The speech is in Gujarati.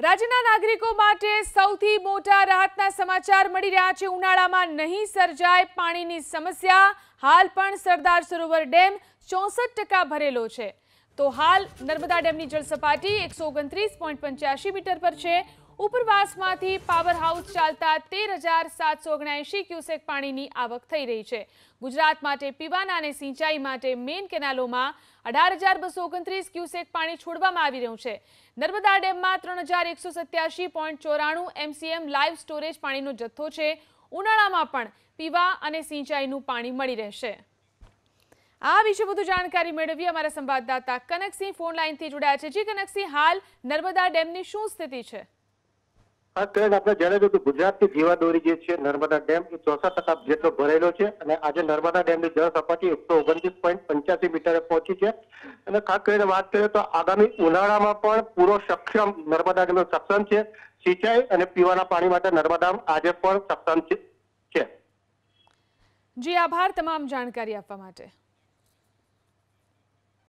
રાજ્યના નાગરિકો માટે સૌથી મોટા રાહતના સમાચાર મળી રહ્યા છે ઉનાળામાં નહીં સર્જાય પાણીની સમસ્યા હાલ પણ સરદાર સરોવર ડેમ ચોસઠ ભરેલો છે તો હાલ નર્મદા ડેમની જળસપાટી એકસો મીટર પર છે ઉપરવાસમાંથી પાવર હાઉસ ચાલતા તેર હજાર સાતસો ઓગણએંશી ક્યુસેક પાણીની આવક થઈ રહી છે ગુજરાત માટે પીવાના અને સિંચાઈ માટે મેઇન કેનાલોમાં અઢાર હજાર બસો ઓગણત્રીસ ક્યુસેક પાણી છોડવામાં આવી રહ્યું છે નર્મદા ડેમમાં ત્રણ હજાર એકસો સત્યાસી પોઈન્ટ ચોરાણું એમસીએમ લાઈવ સ્ટોરેજ પાણીનો જથ્થો છે ઉનાળામાં પણ પીવા અને સિંચાઈનું પાણી મળી રહેશે આ વિશે વધુ જાણકારી મેળવી અમારા સંવાદદાતા કનકસિંહ ફોન લાઇનથી જોડાયા છે જી કનકસિંહ હાલ નર્મદા ડેમની શું સ્થિતિ છે આ ટ્રેન્ડ આપણે જણાવ્યું હતું ગુજરાતની જીવાદોરી જે છે નર્મદા ડેમ એ ચોસઠ ટકા જેટલો ભરેલો છે અને આજે નર્મદા ડેમની જળ સપાટી એકસો ઓગણત્રીસ પોઈન્ટ પંચ્યાસી મીટરે પહોંચી છે અને ખાસ કરીને વાત કરીએ તો આગામી ઉનાળામાં પણ પૂરો સક્ષમ નર્મદા ડેમનો સક્ષમ છે સિંચાઈ અને પીવાના પાણી માટે નર્મદા આજે પણ સક્ષમ છે જી આભાર તમામ જાણકારી આપવા માટે